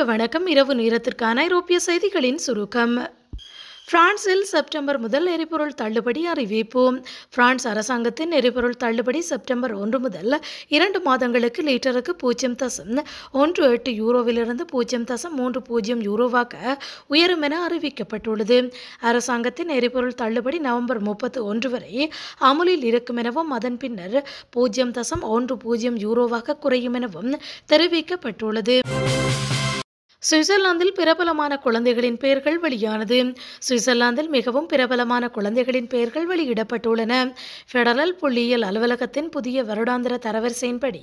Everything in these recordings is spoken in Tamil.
அனைவருக்கு வணக்கம் இரவு நேரத்திற்கான ஐரோப்பிய செய்திகளின் சுருக்கம் பிரான்சில் செப்டம்பர் முதல் எரிபொருள் தள்ளுபடி அறிவிப்பு பிரான்ஸ் அரசாங்கத்தின் எரிபொருள் தள்ளுபடி செப்டம்பர் ஒன்று முதல் இரண்டு மாதங்களுக்கு லிட்டருக்கு பூஜ்ஜியம் தசம் ஒன்று எட்டு யூரோவிலிருந்து பூஜ்ஜியம் தசம் மூன்று பூஜ்ஜியம் யூரோவாக உயரும் என அறிவிக்கப்பட்டுள்ளது அரசாங்கத்தின் எரிபொருள் தள்ளுபடி நவம்பர் முப்பத்து ஒன்று வரை அமுலில் இருக்கும் எனவும் அதன் பின்னர் பூஜ்ஜியம் தசம் ஒன்று பூஜ்ஜியம் யூரோவாக குறையும் எனவும் தெரிவிக்கப்பட்டுள்ளது சுவிட்சர்லாந்தில் பிரபலமான குழந்தைகளின் பெயர்கள் வெளியானது சுவிட்சர்லாந்தில் மிகவும் பிரபலமான குழந்தைகளின் பெயர்கள் வெளியிடப்பட்டுள்ளன ஃபெடரல் புள்ளியியல் அலுவலகத்தின் புதிய வருடாந்திர தரவரிசையின்படி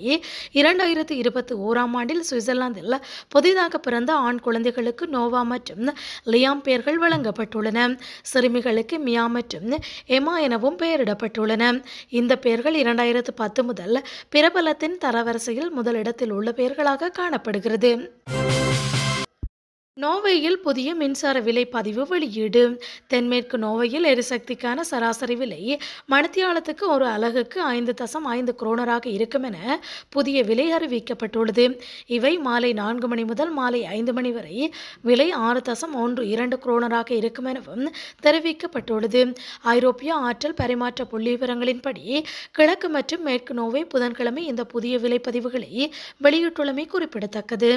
இரண்டாயிரத்தி இருபத்தி ஓராம் ஆண்டில் சுவிட்சர்லாந்தில் புதிதாக பிறந்த ஆண் குழந்தைகளுக்கு நோவா மற்றும் லியாம் பெயர்கள் வழங்கப்பட்டுள்ளன சிறுமிகளுக்கு மியா மற்றும் எமா எனவும் பெயரிடப்பட்டுள்ளன இந்த பெயர்கள் இரண்டாயிரத்து பத்து முதல் பிரபலத்தின் தரவரிசையில் முதலிடத்தில் உள்ள பெயர்களாக காணப்படுகிறது நோவையில் புதிய மின்சார விலை பதிவு வெளியீடு தென்மேற்கு நோவையில் எரிசக்திக்கான சராசரி விலை மணித்தியாலத்துக்கு ஒரு அலகுக்கு ஐந்து தசம் ஐந்து குரோனராக இருக்கும் என புதிய விலை அறிவிக்கப்பட்டுள்ளது இவை மாலை நான்கு மணி முதல் மாலை ஐந்து மணி வரை விலை ஆறு தசம் ஒன்று இரண்டு குரோனராக இருக்கும் எனவும் தெரிவிக்கப்பட்டுள்ளது ஐரோப்பிய ஆற்றல் பரிமாற்ற புள்ளி விவரங்களின்படி கிழக்கு மற்றும் மேற்கு நோவே புதன்கிழமை இந்த புதிய விலைப்பதிவுகளை வெளியிட்டுள்ளமை குறிப்பிடத்தக்கது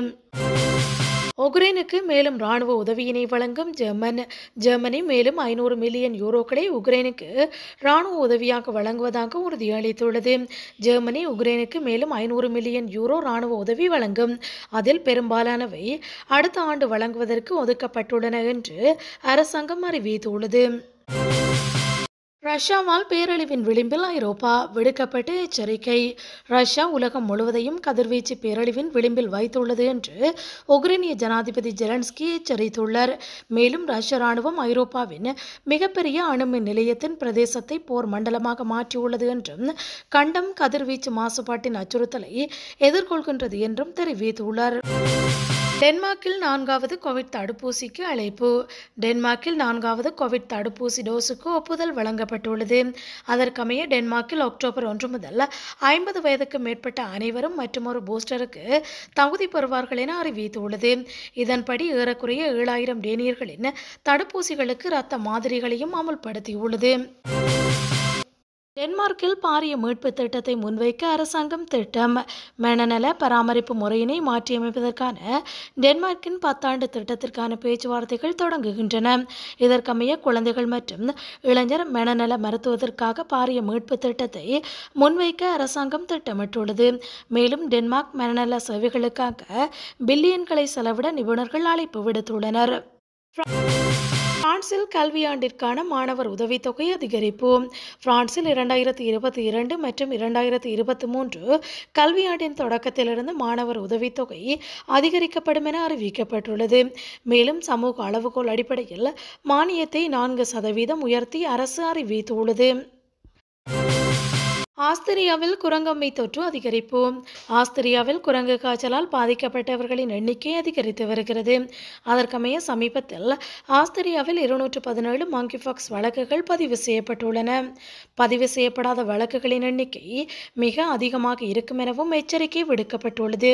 உக்ரைனுக்கு மேலும் இராணுவ உதவியினை வழங்கும் ஜெர்மன் ஜெர்மனி மேலும் ஐநூறு மில்லியன் யூரோக்களை உக்ரைனுக்கு இராணுவ உதவியாக வழங்குவதாக உறுதியளித்துள்ளது ஜெர்மனி உக்ரைனுக்கு மேலும் ஐநூறு மில்லியன் யூரோ இராணுவ உதவி வழங்கும் அதில் பெரும்பாலானவை அடுத்த ஆண்டு வழங்குவதற்கு ஒதுக்கப்பட்டுள்ளன என்று அரசாங்கம் அறிவித்துள்ளது ரஷ்யாவால் பேரழிவின் விளிம்பில் ஐரோப்பா விடுக்கப்பட்டு எச்சரிக்கை ரஷ்யா உலகம் முழுவதையும் கதிர்வீச்சு பேரழிவின் விளிம்பில் வைத்துள்ளது என்று உக்ரைனிய ஜனாதிபதி ஜெலன்ஸ்கி எச்சரித்துள்ளார் மேலும் ரஷ்ய ராணுவம் ஐரோப்பாவின் மிகப்பெரிய அணுமின் நிலையத்தின் பிரதேசத்தை போர் மண்டலமாக மாற்றியுள்ளது என்றும் கண்டம் கதிர்வீச்சு மாசுபாட்டின் அச்சுறுத்தலை எதிர்கொள்கின்றது என்றும் தெரிவித்துள்ளார் டென்மார்க்கில் நான்காவது கோவிட் தடுப்பூசிக்கு அழைப்பு டென்மார்க்கில் நான்காவது கோவிட் தடுப்பூசி டோஸுக்கு ஒப்புதல் வழங்கப்பட்டுள்ளது அதற்கமைய டென்மார்க்கில் அக்டோபர் ஒன்று முதல் ஐம்பது வயதுக்கு மேற்பட்ட அனைவரும் மற்றும் ஒரு பூஸ்டருக்கு தகுதி பெறுவார்கள் என அறிவித்துள்ளது இதன்படி ஏறக்குறைய ஏழாயிரம் டேனியர்களின் தடுப்பூசிகளுக்கு இரத்த மாதிரிகளையும் அமல்படுத்தியுள்ளது டென்மார்க்கில் பாரிய மீட்பு திட்டத்தை முன்வைக்க அரசாங்கம் திட்டம் மனநல பராமரிப்பு முறையினை மாற்றியமைப்பதற்கான டென்மார்க்கின் பத்தாண்டு திட்டத்திற்கான பேச்சுவார்த்தைகள் தொடங்குகின்றன இதற்கமைய குழந்தைகள் மற்றும் இளைஞர் மனநல மருத்துவதற்காக பாரிய மீட்பு திட்டத்தை முன்வைக்க அரசாங்கம் திட்டமிட்டுள்ளது மேலும் டென்மார்க் மனநல சேவைகளுக்காக பில்லியன்களை செலவிட நிபுணர்கள் அழைப்பு விடுத்துள்ளனர் பிரான்சில் கல்வியாண்டிற்கான மாணவர் உதவித்தொகை அதிகரிப்பு பிரான்சில் இரண்டாயிரத்தி இருபத்தி இரண்டு மற்றும் இரண்டாயிரத்தி இருபத்தி மூன்று கல்வியாண்டின் தொடக்கத்திலிருந்து மாணவர் உதவித்தொகை அதிகரிக்கப்படும் என அறிவிக்கப்பட்டுள்ளது மேலும் சமூக அளவுகோல் அடிப்படையில் மானியத்தை நான்கு சதவீதம் உயர்த்தி அரசு அறிவித்துள்ளது ஆஸ்திரியாவில் குரங்கம்மை தொற்று அதிகரிப்பு ஆஸ்திரியாவில் குரங்கு காய்ச்சலால் பாதிக்கப்பட்டவர்களின் எண்ணிக்கை அதிகரித்து வருகிறது அதற்கமைய சமீபத்தில் ஆஸ்திரியாவில் இருநூற்று பதினேழு ஃபாக்ஸ் வழக்குகள் பதிவு செய்யப்பட்டுள்ளன பதிவு செய்யப்படாத வழக்குகளின் எண்ணிக்கை மிக அதிகமாக இருக்கும் எனவும் எச்சரிக்கை விடுக்கப்பட்டுள்ளது